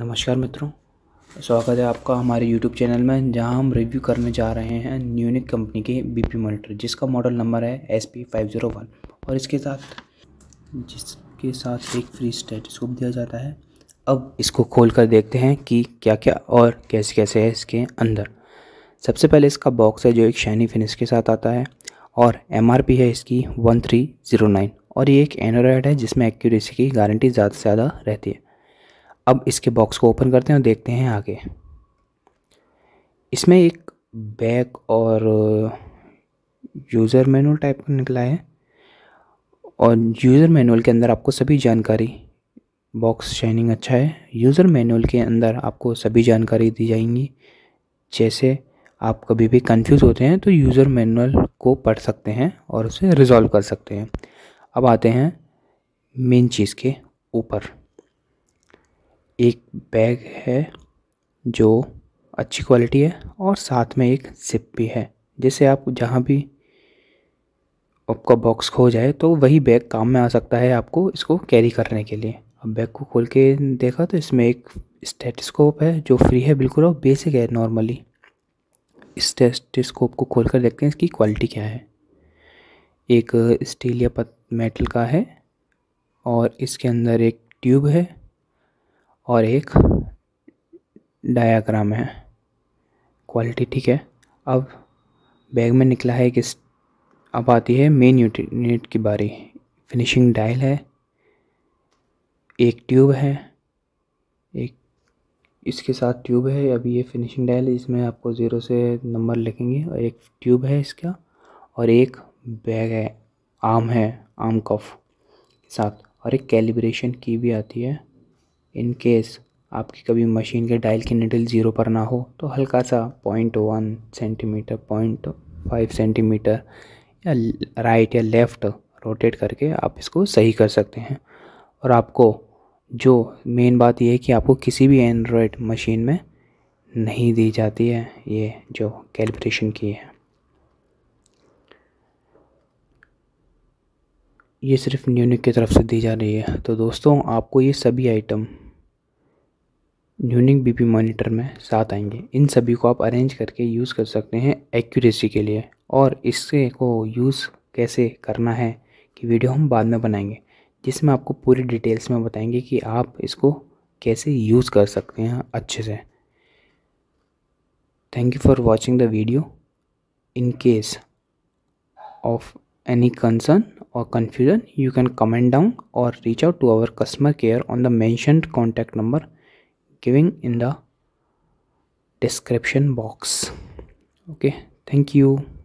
नमस्कार मित्रों स्वागत है आपका हमारे यूट्यूब चैनल में जहां हम रिव्यू करने जा रहे हैं न्यूनिक कंपनी के पी मॉनिटर जिसका मॉडल नंबर है S P five zero one और इसके साथ जिसके साथ एक फ्री स्टेटस्कोप दिया जाता है अब इसको खोल कर देखते हैं कि क्या क्या और कैसे कैसे है इसके अंदर सबसे पहले इसका बॉक्स है जो एक शाइनी फिनिश के साथ आता है और एम है इसकी वन थ्री ज़ीरो नाइन और ये एक एनोराइड है जिसमें एक्यूरेसी की गारंटी ज़्यादा से ज़्यादा रहती है अब इसके बॉक्स को ओपन करते हैं और देखते हैं आगे इसमें एक बैक और यूज़र मैनुअल टाइप का निकला है और यूज़र मैनुअल के अंदर आपको सभी जानकारी बॉक्स शाइनिंग अच्छा है यूज़र मैनुअल के अंदर आपको सभी जानकारी दी जाएंगी जैसे आप कभी भी कंफ्यूज होते हैं तो यूज़र मैनुअल को पढ़ सकते हैं और उसे रिज़ॉल्व कर सकते हैं अब आते हैं मेन चीज़ के ऊपर एक बैग है जो अच्छी क्वालिटी है और साथ में एक सिप भी है जिससे आप जहाँ भी आपका बॉक्स खो जाए तो वही बैग काम में आ सकता है आपको इसको कैरी करने के लिए अब बैग को खोल के देखा तो इसमें एक स्टेटस्कोप है जो फ्री है बिल्कुल और बेसिक है नॉर्मली स्टेटस्कोप को खोल कर देखते हैं इसकी क्वालिटी क्या है एक स्टील या पत मेटल का है और इसके अंदर एक ट्यूब है और एक डायाग्राम है क्वालिटी ठीक है अब बैग में निकला है कि अब आती है मेन यूनिट की बारी फिनिशिंग डायल है एक ट्यूब है एक इसके साथ ट्यूब है अभी ये फिनिशिंग डायल है इसमें आपको ज़ीरो से नंबर लिखेंगे और एक ट्यूब है इसका और एक बैग है आम है आम कफ के साथ और एक कैलिब्रेशन की भी आती है इन केस आपकी कभी मशीन के डायल की निडल ज़ीरो पर ना हो तो हल्का सा point one centimetre point five centimetre या राइट या लेफ़्ट रोटेट करके आप इसको सही कर सकते हैं और आपको जो मेन बात यह है कि आपको किसी भी एंड्रॉयड मशीन में नहीं दी जाती है ये जो कैलिब्रेशन की है ये सिर्फ न्यूनिक की तरफ से दी जा रही है तो दोस्तों आपको ये सभी आइटम यूनिक बीपी मॉनिटर में साथ आएंगे इन सभी को आप अरेंज करके यूज़ कर सकते हैं एक्यूरेसी के लिए और इसके को यूज़ कैसे करना है कि वीडियो हम बाद में बनाएंगे जिसमें आपको पूरी डिटेल्स में बताएंगे कि आप इसको कैसे यूज़ कर सकते हैं अच्छे से thank you for watching the video in case of any concern or confusion you can comment down or reach out to our customer care on the mentioned contact number giving in the description box okay thank you